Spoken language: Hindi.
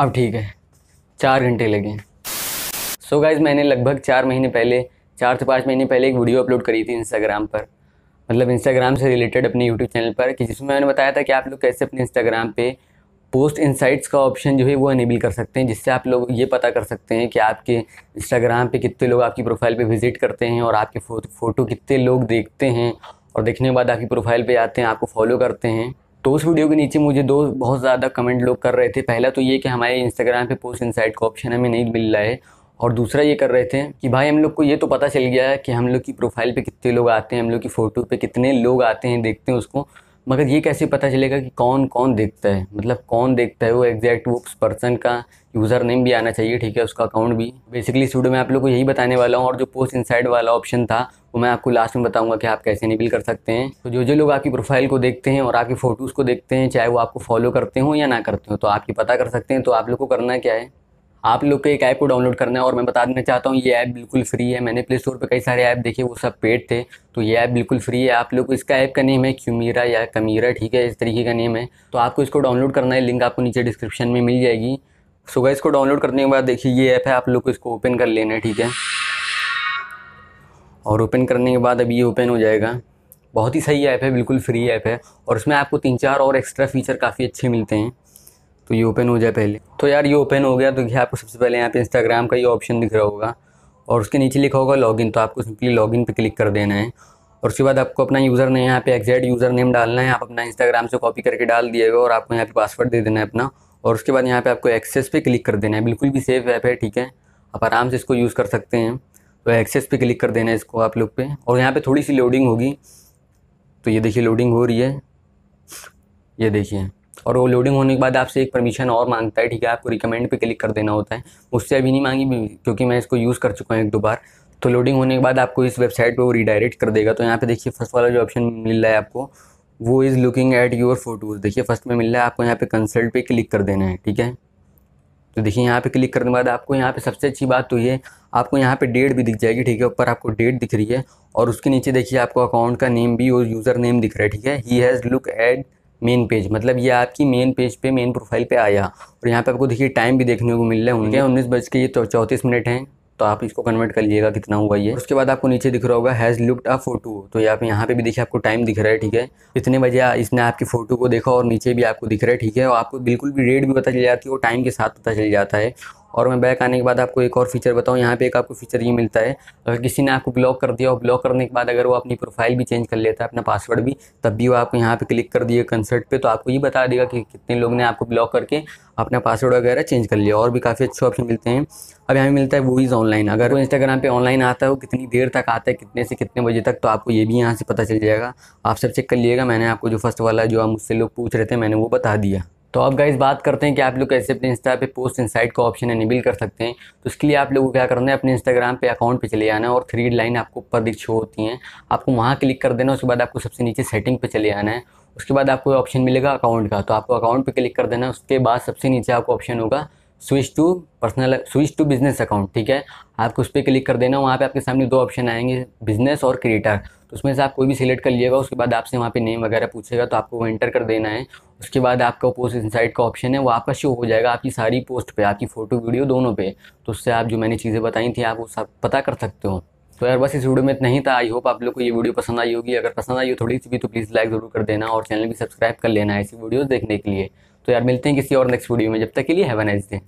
अब ठीक है चार घंटे लगे सो so गाइज मैंने लगभग चार महीने पहले चार से पाँच महीने पहले एक वीडियो अपलोड करी थी इंस्टाग्राम पर मतलब इंस्टाग्राम से रिलेटेड अपने यूट्यूब चैनल पर कि जिसमें मैंने बताया था कि आप लोग कैसे अपने इंस्टाग्राम पे पोस्ट इनसाइट्स का ऑप्शन जो है वो अनेबल कर सकते हैं जिससे आप लोग ये पता कर सकते हैं कि आपके इंस्टाग्राम पे कितने लोग आपकी प्रोफाइल पे विजिट करते हैं और आपके फ़ोटो कितने लोग देखते हैं और देखने के बाद आपकी प्रोफाइल पे आते हैं आपको फॉलो करते हैं तो उस वीडियो के नीचे मुझे दो बहुत ज़्यादा कमेंट लोग कर रहे थे पहला तो ये कि हमारे इंस्टाग्राम पे पोस्ट इनसाइट का ऑप्शन हमें नहीं मिल रहा है और दूसरा ये कर रहे थे कि भाई हम लोग को ये तो पता चल गया है कि हम लोग की प्रोफाइल पे कितने लोग आते हैं हम लोग की फ़ोटो पे कितने लोग आते हैं देखते हैं उसको मगर ये कैसे पता चलेगा कि कौन कौन देखता है मतलब कौन देखता है वो एग्जैक्ट वो उस पर्सन का यूज़र नेम भी आना चाहिए ठीक है उसका अकाउंट भी बेसिकली इस वीडियो में आप लोग को यही बताने वाला हूँ और जो पोस्ट इनसाइड वाला ऑप्शन था तो मैं आपको लास्ट में बताऊंगा कि आप कैसे इनेबल कर सकते हैं तो जो जो लोग आपकी प्रोफाइल को देखते हैं और आपकी फ़ोटोज़ को देखते हैं चाहे वो आपको फॉलो करते हो या ना करते हो तो आपकी पता कर सकते हैं तो आप लोग को करना क्या है आप लोग को एक ऐप को डाउनलोड करना है और मैं बता देना चाहता हूँ ये ऐप बिल्कुल फ्री है मैंने प्ले स्टोर पर कई सारे ऐप देखे वो सब पेड थे तो ये ऐप बिल्कुल फ्री है आप लोग को इसका ऐप का नेम है क्यूमीरा या कमीरा ठीक है इस तरीके का नेम है तो आपको इसको डाउनलोड करना है लिंक आपको नीचे डिस्क्रिप्शन में मिल जाएगी सुबह इसको डाउनलोड करने के बाद देखिए ये ऐप है आप लोग को इसको ओपन कर लेना है ठीक है और ओपन करने के बाद अभी ये ओपन हो जाएगा बहुत ही सही ऐप है बिल्कुल फ्री ऐप है और उसमें आपको तीन चार और एक्स्ट्रा फीचर काफ़ी अच्छे मिलते हैं तो ये ओपन हो जाए पहले तो यार ये ओपन हो गया तो देखिए आपको सबसे पहले यहाँ पे इंस्टाग्राम का ये ऑप्शन दिख रहा होगा और उसके नीचे लिखा होगा लॉगिन तो आपको सिंपली लॉगिन पे क्लिक कर देना है और उसके बाद आपको अपना यूज़र नेम यहाँ पे एग्जैक्ट यूज़र नेम डालना है आप अपना इंस्टाग्राम से कॉपी करके डाल दिएगा और आपको यहाँ पे पासवर्ड दे देना है अपना और उसके बाद यहाँ पे आपको एक्सेस पे क्लिक कर देना है बिल्कुल भी सेफ ऐप है ठीक है आप आराम से इसको यूज़ कर सकते हैं तो एक्सेस पे क्लिक कर देना इसको आप लोग पे और यहाँ पे थोड़ी सी लोडिंग होगी तो ये देखिए लोडिंग हो रही है ये देखिए और वो लोडिंग होने के बाद आपसे एक परमिशन और मांगता है ठीक है आपको रिकमेंड पे क्लिक कर देना होता है उससे अभी नहीं मांगी क्योंकि मैं इसको यूज़ कर चुका हूँ एक दो बार तो लोडिंग होने के बाद आपको इस वेबसाइट पर वो रिडायरेक्ट कर देगा तो यहाँ पर देखिए फर्स्ट वाला जो ऑप्शन मिल रहा है आपको वो is looking at your photos देखिए फर्स्ट में मिल रहा है आपको यहाँ पे कंसल्ट पे क्लिक कर देना है ठीक है तो देखिए यहाँ पे क्लिक करने के बाद आपको यहाँ पे सबसे अच्छी बात तो ये आपको यहाँ पे डेट भी दिख जाएगी ठीक है ऊपर आपको डेट दिख रही है और उसके नीचे देखिए आपको अकाउंट का नेम भी और यूज़र नेम दिख रहा है ठीक है he has look at main page मतलब ये आपकी मेन पेज पे मेन प्रोफाइल पे आया और यहाँ पे आपको देखिए टाइम भी देखने को मिल रहा है उनके उन्नीस बज के ये चौंतीस मिनट हैं तो आप इसको कन्वर्ट कर लीजिएगा कितना हुआ ये उसके बाद आपको नीचे दिख रहा होगा हैज़ लुकड अ फोटो तो ये आप यहाँ पे भी देखिए आपको टाइम दिख रहा है ठीक है कितने बजे इसने आपकी फ़ोटो को देखा और नीचे भी आपको दिख रहा है ठीक है और आपको बिल्कुल भी रेट भी पता चल जाती है और टाइम के साथ पता चल जाता है और मैं बैक आने के बाद आपको एक और फीचर बताऊँ यहाँ पे एक आपको फीचर ये मिलता है अगर किसी ने आपको ब्लॉक कर दिया और ब्लॉक करने के बाद अगर वो अपनी प्रोफाइल भी चेंज कर लेता है अपना पासवर्ड भी तब भी वो आपको यहाँ पे क्लिक कर दिए कंसर्ट पे तो आपको ये बता देगा कि कितने लोग ने आपको ब्लॉक करके अपना पासवर्ड वगैरह चेंज कर लिया और भी काफ़ी अच्छे ऑप्शन मिलते हैं अब यहाँ मिलता है वॉइस ऑनलाइन अगर वो इंस्टाग्राम पर ऑनलाइन आता है वो कितनी देर तक आता है कितने से कितने बजे तक तो आपको ये भी यहाँ से पता चल जाएगा आप सब चेक कर लिएगा मैंने आपको जो फर्स्ट वाला जो आप मुझसे लोग पूछ रहे थे मैंने वो बता दिया तो अब गाइज बात करते हैं कि आप लोग कैसे अपने इंस्टा पे पोस्ट इनसाइट का ऑप्शन इनेबल कर सकते हैं तो इसके लिए आप लोग को क्या करना है अपने इंस्टाग्राम पे अकाउंट पे चले आना है और थ्री लाइन आपको ऊपर दिख छो होती हैं आपको वहाँ क्लिक कर देना उसके बाद आपको सबसे नीचे सेटिंग पे चले आना है उसके बाद आपको ऑप्शन मिलेगा अकाउंट का तो आपको अकाउंट पर क्लिक कर देना उसके बाद सबसे नीचे आपको ऑप्शन होगा switch to personal switch to business account ठीक है आपको उस पर क्लिक कर देना वहाँ पे आपके सामने दो ऑप्शन आएंगे बिजनेस और क्रिएटर तो उसमें से आप कोई भी सिलेक्ट कर लिएगा उसके बाद आपसे वहाँ पे नेम वगैरह पूछेगा तो आपको वो एंटर कर देना है उसके बाद आपका पोस्ट इनसाइट का ऑप्शन है वो आपका शो हो जाएगा आपकी सारी पोस्ट पर आपकी फ़ोटो वीडियो दोनों पर तो उससे आप जो मैंने चीज़ें बताई थी आप वो सब पता कर सकते हो तो यार बस इस वीडियो में इतना ही था आई होप आप लोग को ये वीडियो पसंद आई होगी अगर पसंद आई हो थोड़ी सी भी तो प्लीज़ लाइक ज़रूर कर देना और चैनल भी सब्सक्राइब कर लेना ऐसी वीडियोज़ देखने के लिए तो यार मिलते हैं किसी और नेक्स्ट वीडियो में जब तक के लिए हैव नाइस डे